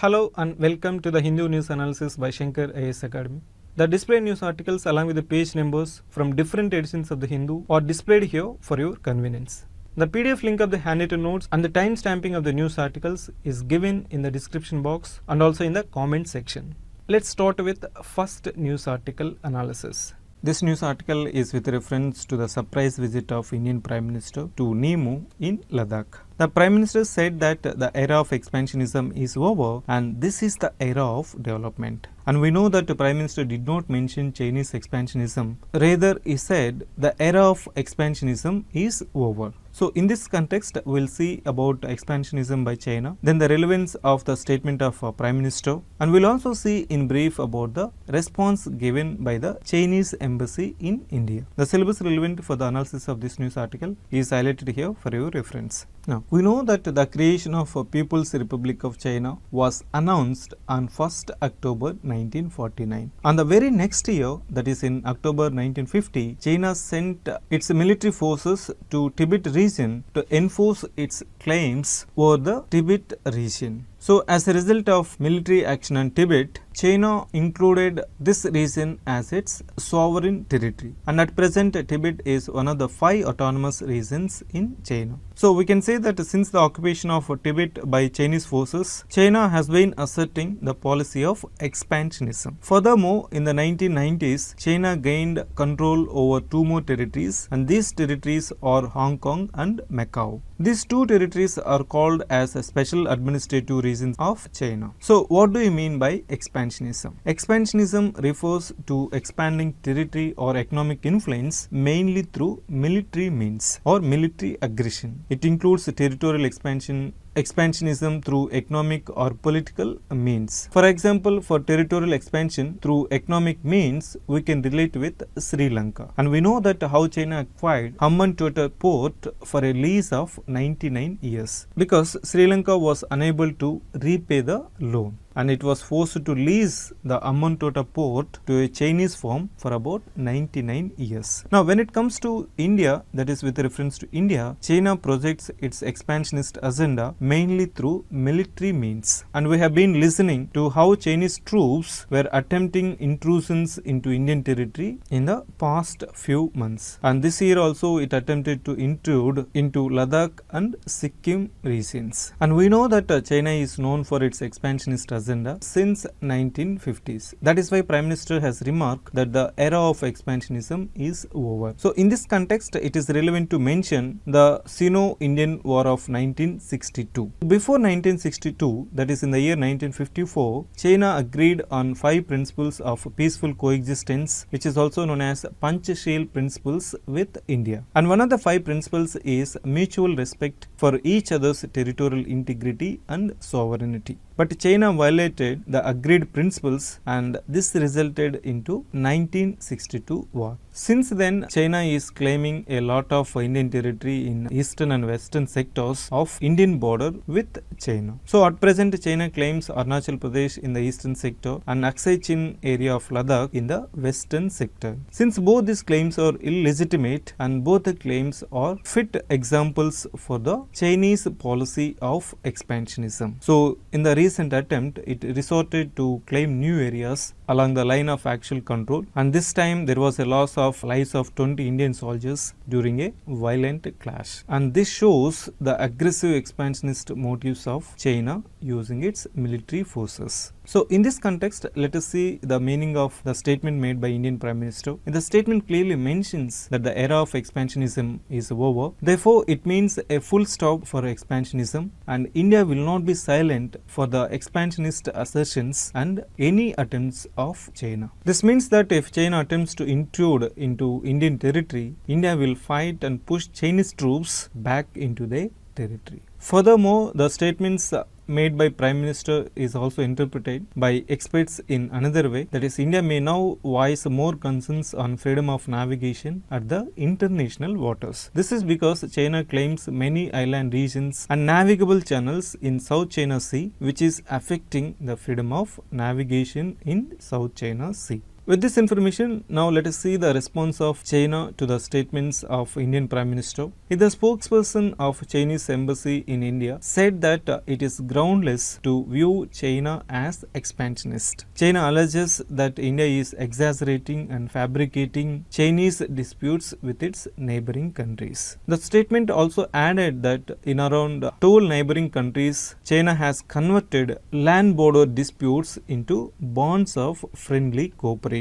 Hello and welcome to the Hindu News Analysis by Shankar AS Academy. The display news articles along with the page numbers from different editions of the Hindu are displayed here for your convenience. The PDF link of the handwritten notes and the time stamping of the news articles is given in the description box and also in the comment section. Let's start with first news article analysis. This news article is with reference to the surprise visit of Indian Prime Minister to Nimu in Ladakh. The Prime Minister said that the era of expansionism is over and this is the era of development. And we know that the Prime Minister did not mention Chinese expansionism. Rather, he said the era of expansionism is over. So in this context, we'll see about expansionism by China, then the relevance of the statement of uh, Prime Minister, and we'll also see in brief about the response given by the Chinese embassy in India. The syllabus relevant for the analysis of this news article is highlighted here for your reference. Now, we know that the creation of a uh, People's Republic of China was announced on 1st October 1949. On the very next year, that is in October 1950, China sent its military forces to Tibet region region to enforce its claims over the Tibet region. So as a result of military action on Tibet, China included this region as its sovereign territory and at present Tibet is one of the five autonomous regions in China. So we can say that since the occupation of Tibet by Chinese forces, China has been asserting the policy of expansionism. Furthermore, in the 1990s, China gained control over two more territories and these territories are Hong Kong and Macau. These two territories are called as special administrative regions of China. So what do you mean by expansionism? Expansionism refers to expanding territory or economic influence mainly through military means or military aggression. It includes territorial expansion, expansionism through economic or political means. For example, for territorial expansion through economic means, we can relate with Sri Lanka. And we know that how China acquired Hambantota port for a lease of 99 years because Sri Lanka was unable to repay the loan and it was forced to lease the Ammontota port to a Chinese firm for about 99 years. Now when it comes to India that is with reference to India, China projects its expansionist agenda mainly through military means and we have been listening to how Chinese troops were attempting intrusions into Indian territory in the past few months and this year also it attempted to intrude into Ladakh and Sikkim regions and we know that uh, China is known for its expansionist agenda agenda since 1950s. That is why Prime Minister has remarked that the era of expansionism is over. So in this context, it is relevant to mention the Sino-Indian War of 1962. Before 1962, that is in the year 1954, China agreed on five principles of peaceful coexistence, which is also known as Panchsheel principles with India. And one of the five principles is mutual respect for each other's territorial integrity and sovereignty. But China violated the agreed principles and this resulted into 1962 war. Since then, China is claiming a lot of Indian territory in eastern and western sectors of Indian border with China. So at present, China claims Arunachal Pradesh in the eastern sector and Aksai Chin area of Ladakh in the western sector. Since both these claims are illegitimate and both the claims are fit examples for the Chinese policy of expansionism. So in the recent attempt, it resorted to claim new areas along the line of actual control and this time there was a loss of lives of 20 Indian soldiers during a violent clash and this shows the aggressive expansionist motives of China using its military forces. So in this context, let us see the meaning of the statement made by Indian Prime Minister. the statement clearly mentions that the era of expansionism is over. Therefore, it means a full stop for expansionism and India will not be silent for the expansionist assertions and any attempts of China. This means that if China attempts to intrude into Indian territory, India will fight and push Chinese troops back into their territory. Furthermore, the statements made by Prime Minister is also interpreted by experts in another way that is India may now voice more concerns on freedom of navigation at the international waters. This is because China claims many island regions and navigable channels in South China Sea which is affecting the freedom of navigation in South China Sea. With this information, now let us see the response of China to the statements of Indian Prime Minister. The spokesperson of Chinese embassy in India said that uh, it is groundless to view China as expansionist. China alleges that India is exaggerating and fabricating Chinese disputes with its neighboring countries. The statement also added that in around 12 neighboring countries, China has converted land border disputes into bonds of friendly cooperation.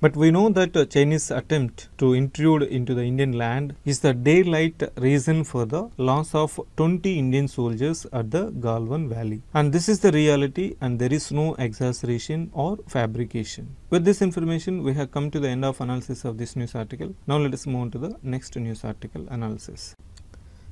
But we know that uh, Chinese attempt to intrude into the Indian land is the daylight reason for the loss of 20 Indian soldiers at the Galwan Valley. And this is the reality and there is no exaggeration or fabrication. With this information, we have come to the end of analysis of this news article. Now let us move on to the next news article analysis.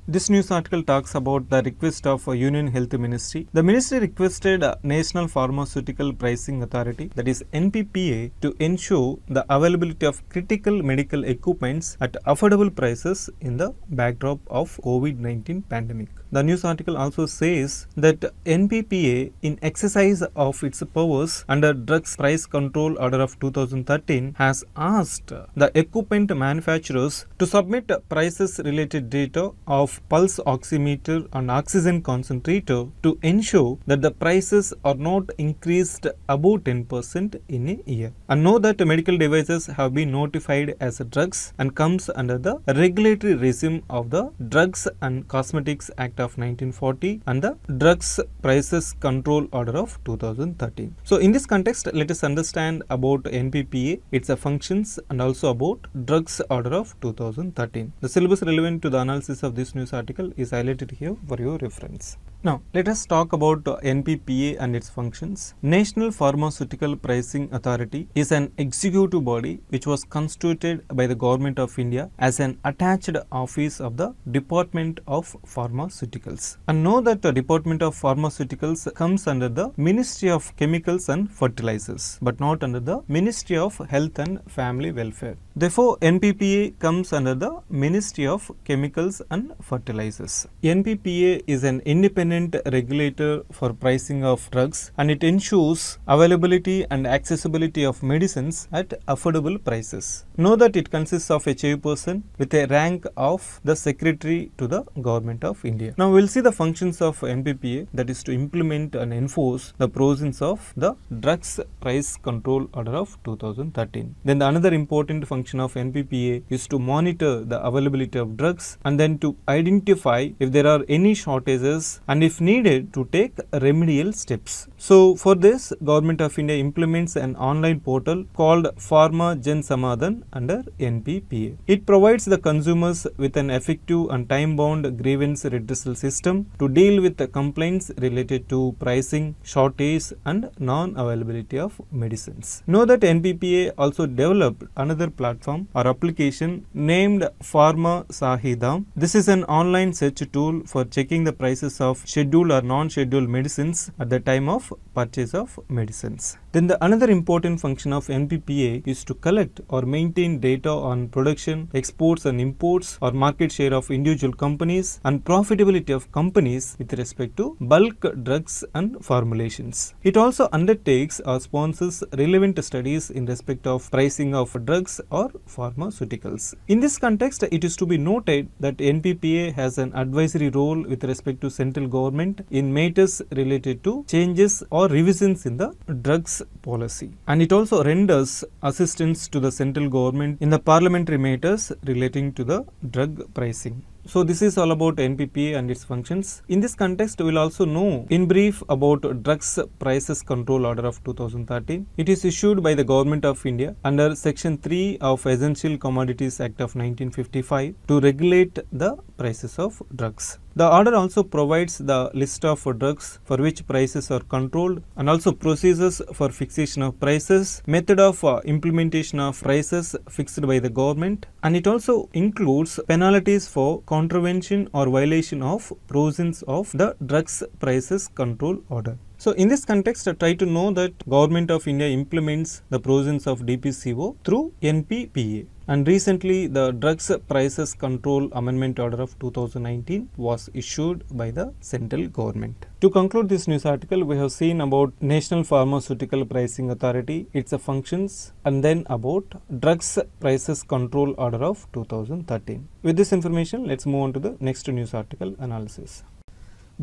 This news article talks about the request of Union Health Ministry. The ministry requested National Pharmaceutical Pricing Authority that is NPPA to ensure the availability of critical medical equipments at affordable prices in the backdrop of COVID-19 pandemic. The news article also says that NPPA, in exercise of its powers under Drugs Price Control Order of 2013, has asked the equipment manufacturers to submit prices related data of pulse oximeter and oxygen concentrator to ensure that the prices are not increased above 10% in a year. And know that medical devices have been notified as drugs and comes under the regulatory regime of the Drugs and Cosmetics Act of 1940 and the Drugs Prices Control Order of 2013. So in this context, let us understand about NPPA, its functions and also about Drugs Order of 2013. The syllabus relevant to the analysis of this news article is highlighted here for your reference. Now, let us talk about NPPA and its functions. National Pharmaceutical Pricing Authority is an executive body which was constituted by the Government of India as an attached office of the Department of Pharmaceuticals. And know that the Department of Pharmaceuticals comes under the Ministry of Chemicals and Fertilizers, but not under the Ministry of Health and Family Welfare. Therefore, NPPA comes under the Ministry of Chemicals and Fertilizers. NPPA is an independent regulator for pricing of drugs and it ensures availability and accessibility of medicines at affordable prices. Know that it consists of a chairperson with a rank of the Secretary to the Government of India. Now, we will see the functions of NPPA that is to implement and enforce the provisions of the Drugs Price Control Order of 2013. Then the another important function function of NPPA is to monitor the availability of drugs and then to identify if there are any shortages and if needed to take remedial steps. So for this Government of India implements an online portal called Pharma Jan Samadhan under NPPA. It provides the consumers with an effective and time-bound grievance redressal system to deal with the complaints related to pricing, shortage and non-availability of medicines. Know that NPPA also developed another platform platform or application named Pharma Sahida. This is an online search tool for checking the prices of scheduled or non-scheduled medicines at the time of purchase of medicines. Then the another important function of NPPA is to collect or maintain data on production, exports and imports or market share of individual companies and profitability of companies with respect to bulk drugs and formulations. It also undertakes or sponsors relevant studies in respect of pricing of drugs or pharmaceuticals. In this context, it is to be noted that NPPA has an advisory role with respect to central government in matters related to changes or revisions in the drugs policy. And it also renders assistance to the central government in the parliamentary matters relating to the drug pricing. So this is all about NPPA and its functions. In this context, we'll also know in brief about Drugs Prices Control Order of 2013. It is issued by the Government of India under Section 3 of Essential Commodities Act of 1955 to regulate the prices of drugs. The order also provides the list of drugs for which prices are controlled and also procedures for fixation of prices, method of uh, implementation of prices fixed by the government and it also includes penalties for contravention or violation of provisions of the drugs prices control order so, in this context, try to know that Government of India implements the provisions of DPCO through NPPA. And recently, the Drugs Prices Control Amendment Order of 2019 was issued by the central government. To conclude this news article, we have seen about National Pharmaceutical Pricing Authority, its functions, and then about Drugs Prices Control Order of 2013. With this information, let's move on to the next news article analysis.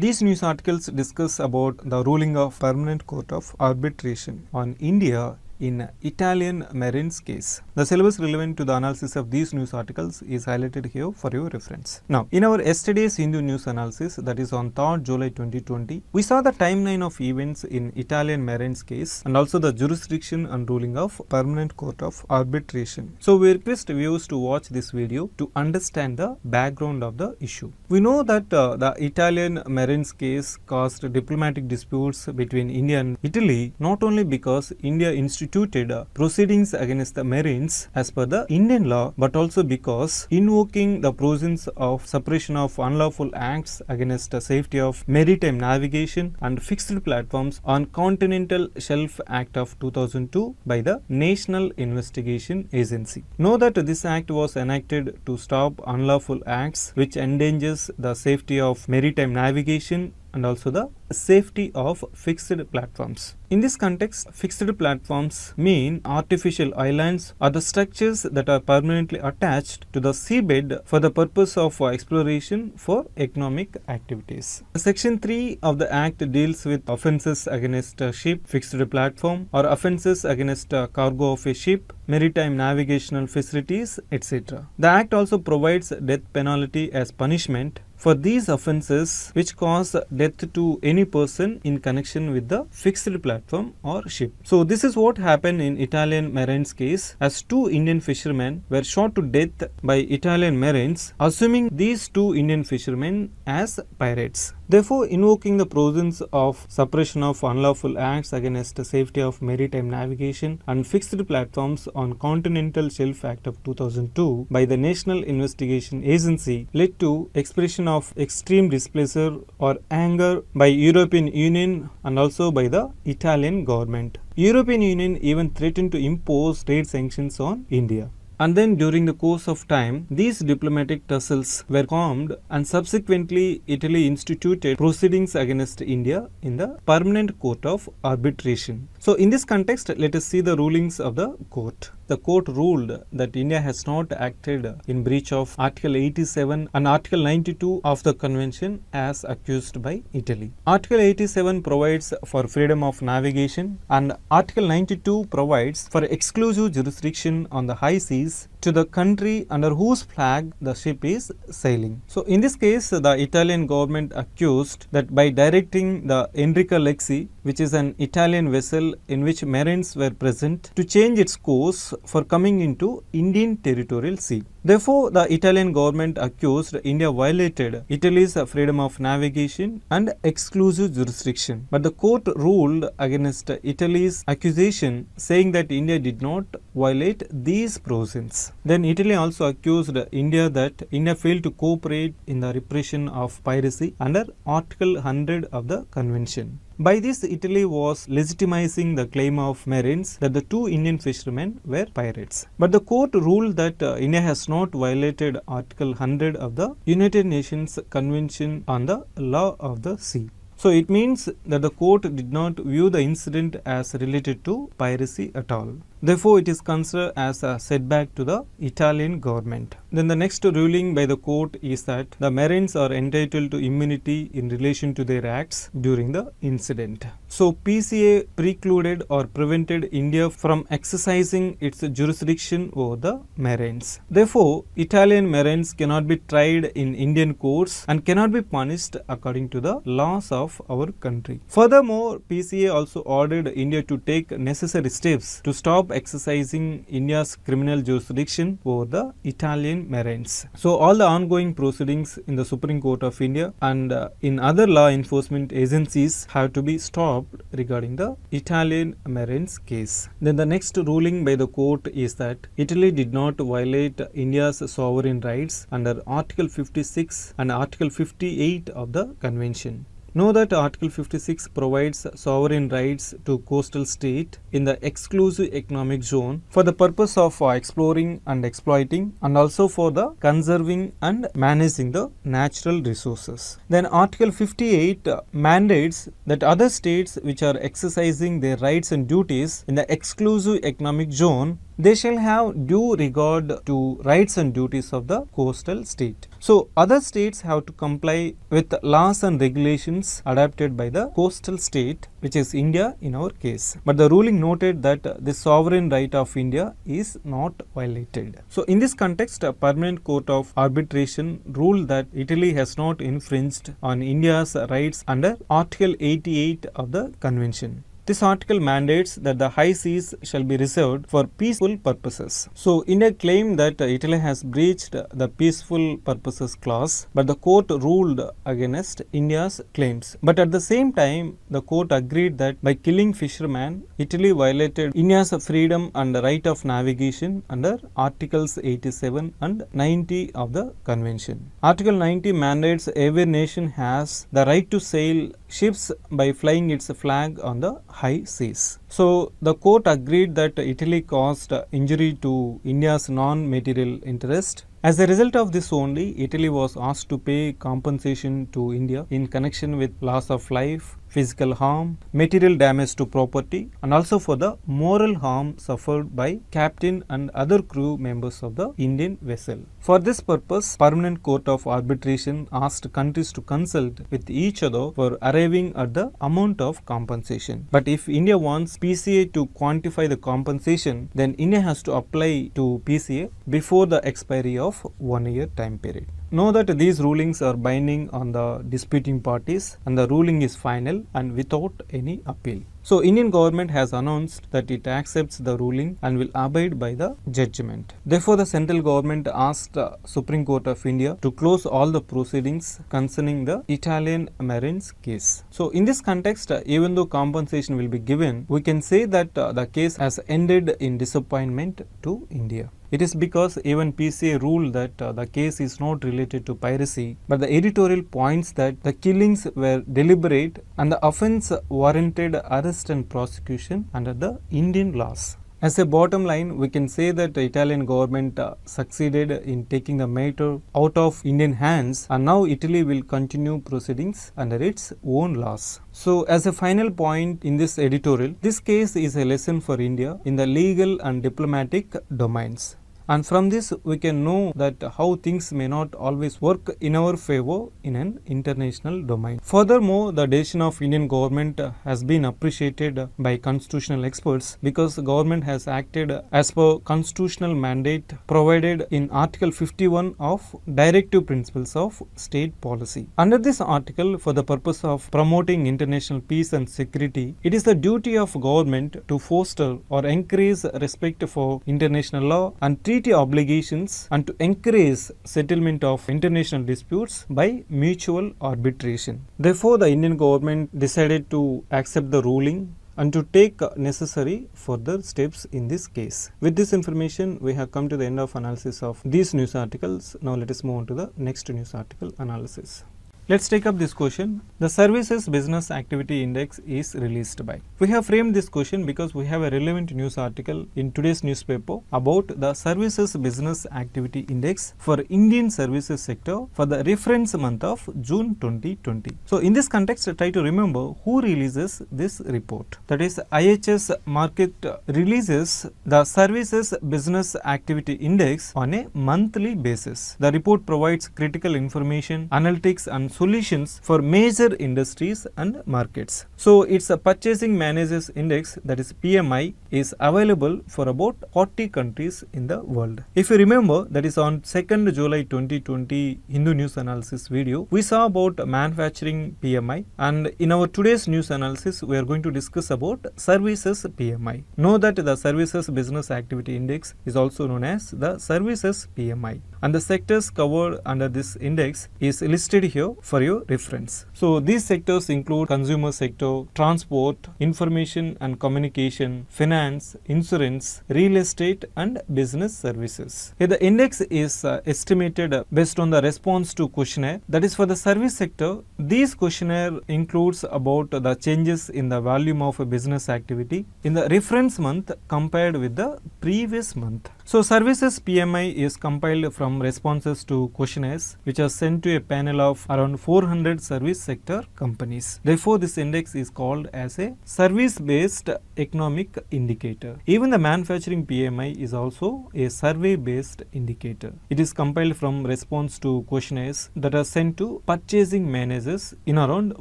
These news articles discuss about the ruling of Permanent Court of Arbitration on India in Italian Marine's case. The syllabus relevant to the analysis of these news articles is highlighted here for your reference. Now, in our yesterday's Hindu news analysis, that is on 3rd July 2020, we saw the timeline of events in Italian Marine's case and also the jurisdiction and ruling of Permanent Court of Arbitration. So, we request viewers to watch this video to understand the background of the issue. We know that uh, the Italian Marine's case caused diplomatic disputes between India and Italy not only because India instituted instituted proceedings against the Marines as per the Indian law but also because invoking the provisions of suppression of unlawful acts against the safety of maritime navigation and fixed platforms on Continental Shelf Act of 2002 by the National Investigation Agency. Know that this act was enacted to stop unlawful acts which endangers the safety of maritime navigation and also the safety of fixed platforms. In this context, fixed platforms mean artificial islands or the structures that are permanently attached to the seabed for the purpose of exploration for economic activities. Section 3 of the Act deals with offences against a ship, fixed platform or offences against a cargo of a ship, maritime navigational facilities, etc. The Act also provides death penalty as punishment for these offenses which cause death to any person in connection with the fixed platform or ship. So this is what happened in Italian marines case as two Indian fishermen were shot to death by Italian marines assuming these two Indian fishermen as pirates. Therefore, invoking the provisions of suppression of unlawful acts against the safety of maritime navigation and fixed platforms on Continental Shelf Act of 2002 by the National Investigation Agency led to expression of extreme displeasure or anger by European Union and also by the Italian government. European Union even threatened to impose trade sanctions on India. And then during the course of time, these diplomatic tussles were calmed and subsequently Italy instituted proceedings against India in the Permanent Court of Arbitration. So, in this context, let us see the rulings of the court. The court ruled that India has not acted in breach of Article 87 and Article 92 of the Convention as accused by Italy. Article 87 provides for freedom of navigation and Article 92 provides for exclusive jurisdiction on the high seas to the country under whose flag the ship is sailing. So, in this case, the Italian government accused that by directing the Enrica Lexi, which is an Italian vessel in which marines were present, to change its course for coming into Indian territorial sea. Therefore, the Italian government accused India violated Italy's freedom of navigation and exclusive jurisdiction. But the court ruled against Italy's accusation, saying that India did not violate these provisions. Then Italy also accused India that India failed to cooperate in the repression of piracy under Article 100 of the Convention. By this, Italy was legitimizing the claim of Marines that the two Indian fishermen were pirates. But the court ruled that uh, India has not violated Article 100 of the United Nations Convention on the Law of the Sea. So it means that the court did not view the incident as related to piracy at all. Therefore, it is considered as a setback to the Italian government. Then the next ruling by the court is that the Marines are entitled to immunity in relation to their acts during the incident. So, PCA precluded or prevented India from exercising its jurisdiction over the Marines. Therefore, Italian Marines cannot be tried in Indian courts and cannot be punished according to the laws of our country. Furthermore, PCA also ordered India to take necessary steps to stop exercising India's criminal jurisdiction over the Italian Marines. So all the ongoing proceedings in the Supreme Court of India and uh, in other law enforcement agencies have to be stopped regarding the Italian Marines case. Then the next ruling by the court is that Italy did not violate India's sovereign rights under Article 56 and Article 58 of the Convention. Know that Article 56 provides sovereign rights to coastal state in the exclusive economic zone for the purpose of exploring and exploiting and also for the conserving and managing the natural resources. Then Article 58 mandates that other states which are exercising their rights and duties in the exclusive economic zone they shall have due regard to rights and duties of the coastal state. So, other states have to comply with laws and regulations adopted by the coastal state which is India in our case. But the ruling noted that the sovereign right of India is not violated. So, in this context, a permanent court of arbitration ruled that Italy has not infringed on India's rights under Article 88 of the Convention. This article mandates that the high seas shall be reserved for peaceful purposes. So India claimed that Italy has breached the peaceful purposes clause, but the court ruled against India's claims. But at the same time, the court agreed that by killing fishermen, Italy violated India's freedom and right of navigation under Articles 87 and 90 of the Convention. Article 90 mandates every nation has the right to sail ships by flying its flag on the high seas. So the court agreed that Italy caused injury to India's non-material interest. As a result of this only, Italy was asked to pay compensation to India in connection with loss of life, physical harm, material damage to property and also for the moral harm suffered by captain and other crew members of the Indian vessel. For this purpose, Permanent Court of Arbitration asked countries to consult with each other for arriving at the amount of compensation. But if India wants PCA to quantify the compensation, then INA has to apply to PCA before the expiry of one year time period. Know that these rulings are binding on the disputing parties and the ruling is final and without any appeal. So Indian government has announced that it accepts the ruling and will abide by the judgment. Therefore, the central government asked the Supreme Court of India to close all the proceedings concerning the Italian Marines case. So in this context, uh, even though compensation will be given, we can say that uh, the case has ended in disappointment to India. It is because even PCA ruled that uh, the case is not related to piracy, but the editorial points that the killings were deliberate and the offense warranted arrest and prosecution under the Indian laws. As a bottom line, we can say that the Italian government uh, succeeded in taking the matter out of Indian hands and now Italy will continue proceedings under its own laws. So, as a final point in this editorial, this case is a lesson for India in the legal and diplomatic domains and from this we can know that how things may not always work in our favor in an international domain. Furthermore, the decision of Indian government has been appreciated by constitutional experts because the government has acted as per constitutional mandate provided in Article 51 of Directive Principles of State Policy. Under this article, for the purpose of promoting international peace and security, it is the duty of government to foster or increase respect for international law and treat treaty obligations and to encourage settlement of international disputes by mutual arbitration. Therefore, the Indian government decided to accept the ruling and to take necessary further steps in this case. With this information, we have come to the end of analysis of these news articles. Now, let us move on to the next news article analysis. Let's take up this question. The Services Business Activity Index is released by. We have framed this question because we have a relevant news article in today's newspaper about the Services Business Activity Index for Indian services sector for the reference month of June 2020. So, in this context, try to remember who releases this report. That is IHS Market releases the Services Business Activity Index on a monthly basis. The report provides critical information, analytics and solutions for major industries and markets. So its a Purchasing Managers Index that is PMI is available for about 40 countries in the world. If you remember that is on 2nd July 2020 Hindu news analysis video we saw about manufacturing PMI and in our today's news analysis we are going to discuss about services PMI. Know that the services business activity index is also known as the services PMI and the sectors covered under this index is listed here for your reference. So these sectors include consumer sector, transport, information and communication, finance, insurance, real estate and business services. Here the index is uh, estimated based on the response to questionnaire that is for the service sector. This questionnaire includes about the changes in the volume of a business activity in the reference month compared with the previous month. So services PMI is compiled from responses to questionnaires which are sent to a panel of around 400 service sector companies. Therefore, this index is called as a service-based economic indicator. Even the manufacturing PMI is also a survey-based indicator. It is compiled from response to questionnaires that are sent to purchasing managers in around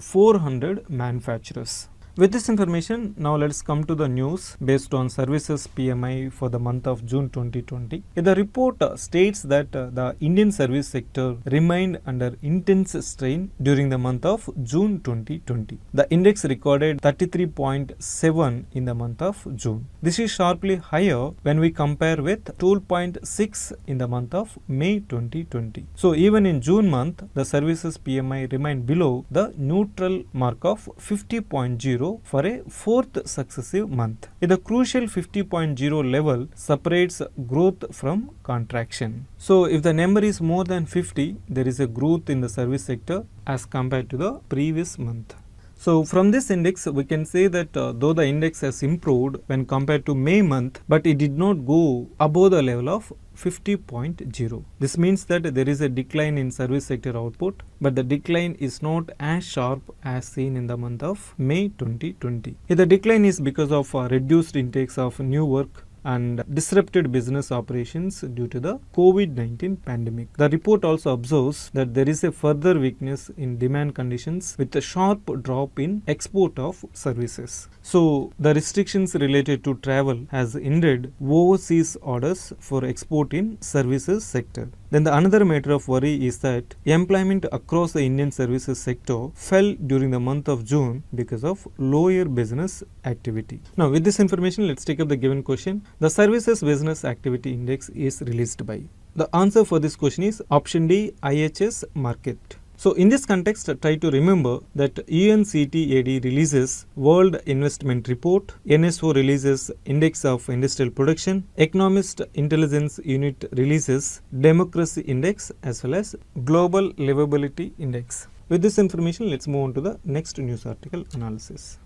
400 manufacturers. With this information, now let's come to the news based on services PMI for the month of June 2020. The report uh, states that uh, the Indian service sector remained under intense strain during the month of June 2020. The index recorded 33.7 in the month of June. This is sharply higher when we compare with 12.6 in the month of May 2020. So even in June month, the services PMI remained below the neutral mark of 50.0 for a fourth successive month. The crucial 50.0 level separates growth from contraction. So if the number is more than 50, there is a growth in the service sector as compared to the previous month. So from this index, we can say that uh, though the index has improved when compared to May month, but it did not go above the level of 50.0. This means that there is a decline in service sector output, but the decline is not as sharp as seen in the month of May 2020. The decline is because of uh, reduced intakes of new work and disrupted business operations due to the COVID-19 pandemic. The report also observes that there is a further weakness in demand conditions with a sharp drop in export of services. So the restrictions related to travel has ended overseas orders for export in services sector. Then the another matter of worry is that employment across the Indian services sector fell during the month of June because of lower business activity. Now with this information let's take up the given question. The Services Business Activity Index is released by. The answer for this question is option D IHS market. So in this context, try to remember that ENCTAD releases World Investment Report, NSO releases Index of Industrial Production, Economist Intelligence Unit releases Democracy Index as well as Global Livability Index. With this information, let's move on to the next news article analysis.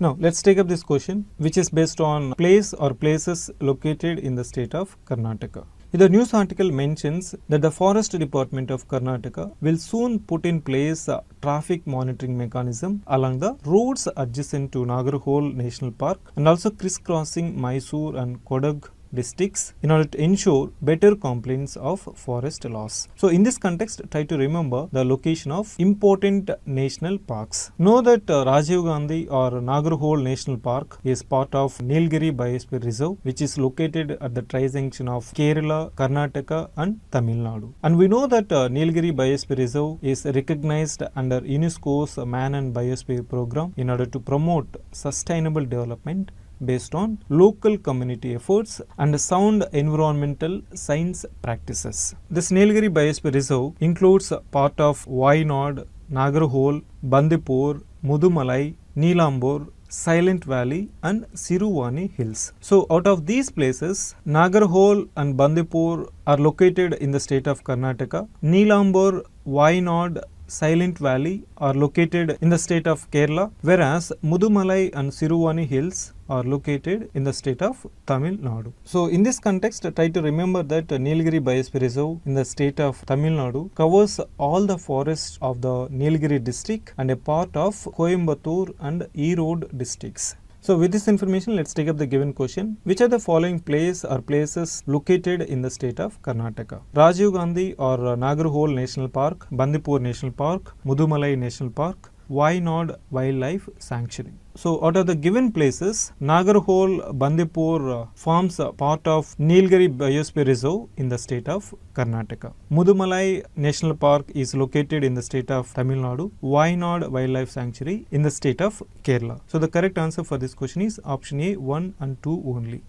Now, let us take up this question which is based on place or places located in the state of Karnataka. The news article mentions that the Forest Department of Karnataka will soon put in place a traffic monitoring mechanism along the roads adjacent to Nagarhole National Park and also crisscrossing Mysore and Kodagu districts in order to ensure better compliance of forest laws. So in this context, try to remember the location of important national parks. Know that uh, Rajiv Gandhi or Nagarhole National Park is part of Nilgiri Biosphere Reserve which is located at the tri of Kerala, Karnataka and Tamil Nadu. And we know that uh, Nilgiri Biosphere Reserve is recognized under UNESCO's Man and Biosphere program in order to promote sustainable development based on local community efforts and sound environmental science practices. the Nilgiri Biosphere Reserve includes part of Wayanad, Nagarhole, Bandipur, Mudumalai, Nilambur, Silent Valley and Siruvani Hills. So out of these places, Nagarhole and Bandipur are located in the state of Karnataka. Nilambur, Wayanad Silent Valley are located in the state of Kerala, whereas Mudumalai and Siruvani Hills are located in the state of Tamil Nadu. So in this context, try to remember that Nilgiri Biosphere Reserve in the state of Tamil Nadu covers all the forests of the Nilgiri district and a part of Coimbatore and Erode districts. So with this information, let's take up the given question. Which are the following places or places located in the state of Karnataka? Rajiv Gandhi or uh, Nagarhole National Park, Bandipur National Park, Mudumalai National Park, Why not Wildlife Sanctuary. So out of the given places, Nagarhole, Bandipur uh, forms part of Nilgiri Biosphere Reserve in the state of Karnataka. Mudumalai National Park is located in the state of Tamil Nadu, Why not Wildlife Sanctuary in the state of Kerala. So the correct answer for this question is option A 1 and 2 only.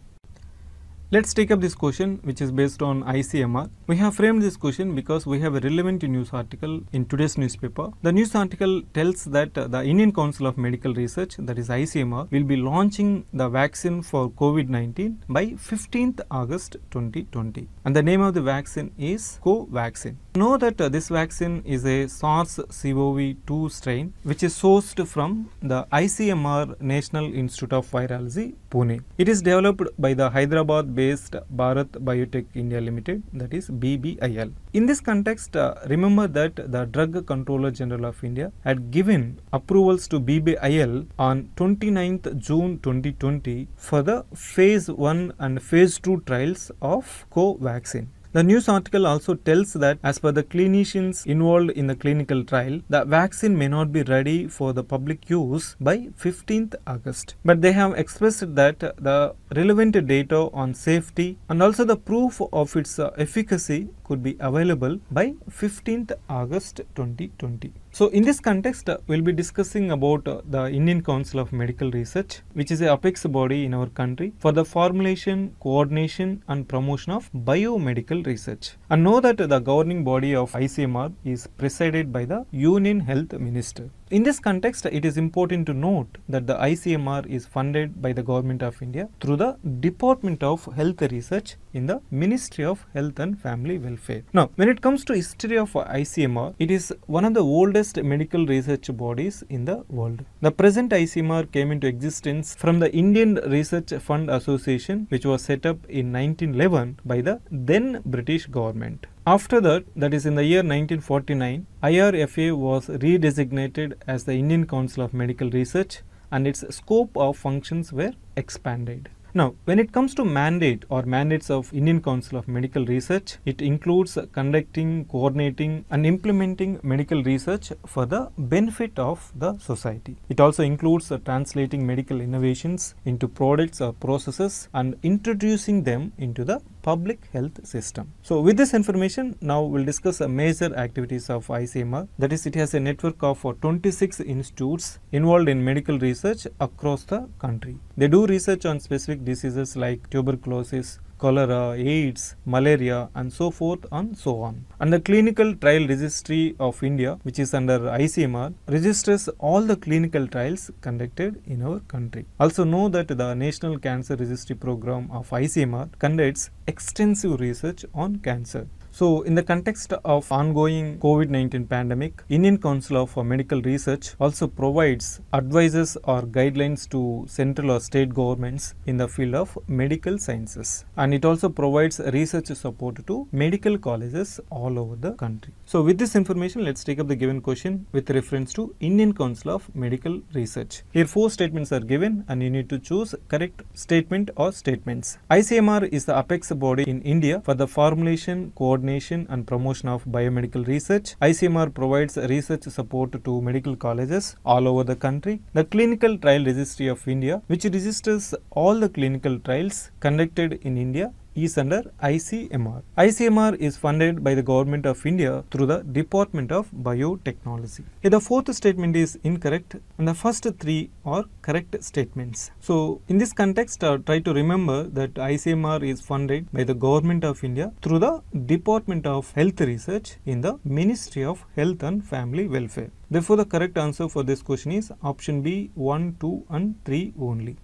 Let's take up this question which is based on ICMR. We have framed this question because we have a relevant news article in today's newspaper. The news article tells that uh, the Indian Council of Medical Research that is ICMR will be launching the vaccine for COVID-19 by 15th August 2020 and the name of the vaccine is Covaxin. Know that uh, this vaccine is a SARS-CoV-2 strain which is sourced from the ICMR National Institute of Virology, Pune. It is developed by the Hyderabad-based Bharat Biotech India Limited that is BBIL. In this context, uh, remember that the Drug Controller General of India had given approvals to BBIL on 29th June 2020 for the phase 1 and phase 2 trials of Covaxin vaccine. The news article also tells that, as per the clinicians involved in the clinical trial, the vaccine may not be ready for the public use by 15th August. But they have expressed that the relevant data on safety and also the proof of its efficacy could be available by 15th August 2020. So in this context, uh, we'll be discussing about uh, the Indian Council of Medical Research, which is a apex body in our country for the formulation, coordination and promotion of biomedical research. And know that the governing body of ICMR is presided by the Union Health Minister. In this context, it is important to note that the ICMR is funded by the Government of India through the Department of Health Research in the Ministry of Health and Family Welfare. Now, when it comes to history of ICMR, it is one of the oldest medical research bodies in the world. The present ICMR came into existence from the Indian Research Fund Association, which was set up in 1911 by the then British government. After that, that is in the year 1949, IRFA was redesignated as the Indian Council of Medical Research and its scope of functions were expanded. Now, when it comes to mandate or mandates of Indian Council of Medical Research, it includes conducting, coordinating and implementing medical research for the benefit of the society. It also includes translating medical innovations into products or processes and introducing them into the public health system. So with this information, now we'll discuss a major activities of ICMR. That is, it has a network of uh, 26 institutes involved in medical research across the country. They do research on specific diseases like tuberculosis, cholera, AIDS, malaria and so forth and so on. And the Clinical Trial Registry of India which is under ICMR registers all the clinical trials conducted in our country. Also know that the National Cancer Registry Program of ICMR conducts extensive research on cancer. So in the context of ongoing COVID-19 pandemic, Indian Council for Medical Research also provides advices or guidelines to central or state governments in the field of medical sciences. And it also provides research support to medical colleges all over the country. So with this information, let's take up the given question with reference to Indian Council of Medical Research. Here four statements are given and you need to choose correct statement or statements. ICMR is the apex body in India for the formulation, coordination, coordination and promotion of biomedical research. ICMR provides research support to medical colleges all over the country. The Clinical Trial Registry of India, which registers all the clinical trials conducted in India is under ICMR. ICMR is funded by the Government of India through the Department of Biotechnology. The fourth statement is incorrect and the first three are correct statements. So in this context uh, try to remember that ICMR is funded by the Government of India through the Department of Health Research in the Ministry of Health and Family Welfare. Therefore, the correct answer for this question is option B 1, 2 and 3 only.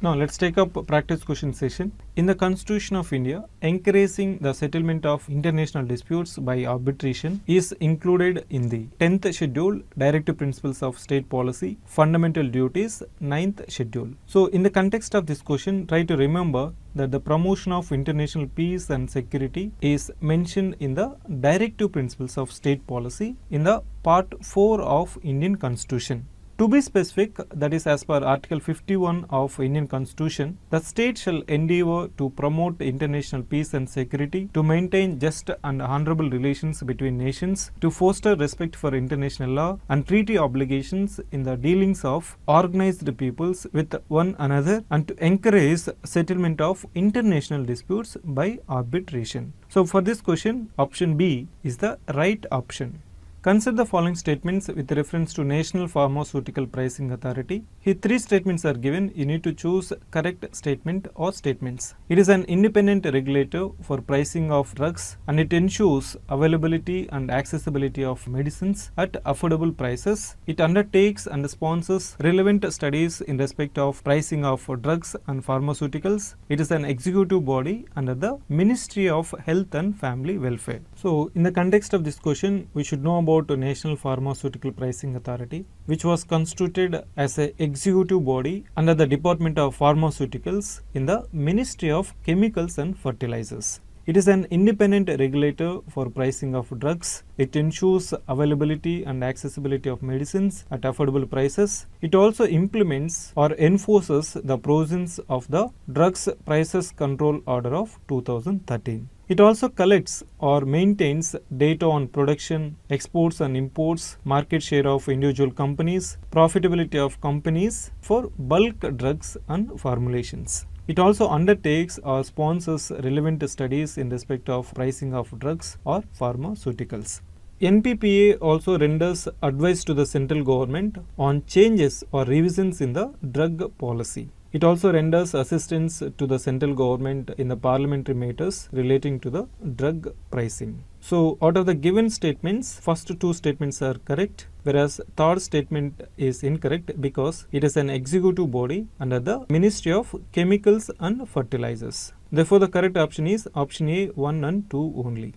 Now let's take up practice question session. In the Constitution of India, encouraging the settlement of international disputes by arbitration is included in the 10th schedule, Directive Principles of State Policy, Fundamental Duties, 9th schedule. So in the context of this question, try to remember that the promotion of international peace and security is mentioned in the Directive Principles of State Policy in the part 4 of Indian Constitution. To be specific, that is as per Article 51 of Indian Constitution, the state shall endeavour to promote international peace and security, to maintain just and honourable relations between nations, to foster respect for international law and treaty obligations in the dealings of organised peoples with one another and to encourage settlement of international disputes by arbitration. So for this question, option B is the right option. Consider the following statements with reference to National Pharmaceutical Pricing Authority. Here three statements are given. You need to choose correct statement or statements. It is an independent regulator for pricing of drugs and it ensures availability and accessibility of medicines at affordable prices. It undertakes and sponsors relevant studies in respect of pricing of drugs and pharmaceuticals. It is an executive body under the Ministry of Health and Family Welfare. So in the context of this question, we should know about report to National Pharmaceutical Pricing Authority, which was constituted as an executive body under the Department of Pharmaceuticals in the Ministry of Chemicals and Fertilizers. It is an independent regulator for pricing of drugs. It ensures availability and accessibility of medicines at affordable prices. It also implements or enforces the provisions of the Drugs Prices Control Order of 2013. It also collects or maintains data on production, exports and imports, market share of individual companies, profitability of companies for bulk drugs and formulations. It also undertakes or sponsors relevant studies in respect of pricing of drugs or pharmaceuticals. NPPA also renders advice to the central government on changes or revisions in the drug policy. It also renders assistance to the central government in the parliamentary matters relating to the drug pricing. So out of the given statements, first two statements are correct, whereas third statement is incorrect because it is an executive body under the Ministry of Chemicals and Fertilizers. Therefore, the correct option is option A 1 and 2 only.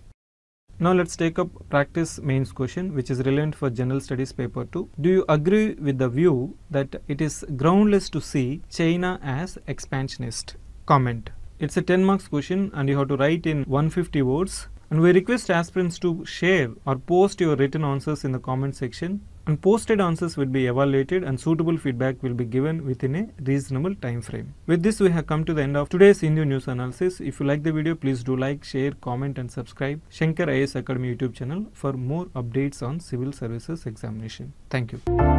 Now let's take up practice mains question which is relevant for general studies paper 2. Do you agree with the view that it is groundless to see China as expansionist? Comment. It's a 10 marks question and you have to write in 150 words and we request aspirants to share or post your written answers in the comment section and posted answers will be evaluated and suitable feedback will be given within a reasonable time frame. With this we have come to the end of today's Indian news analysis. If you like the video please do like, share, comment and subscribe Shankar IAS Academy YouTube channel for more updates on civil services examination. Thank you.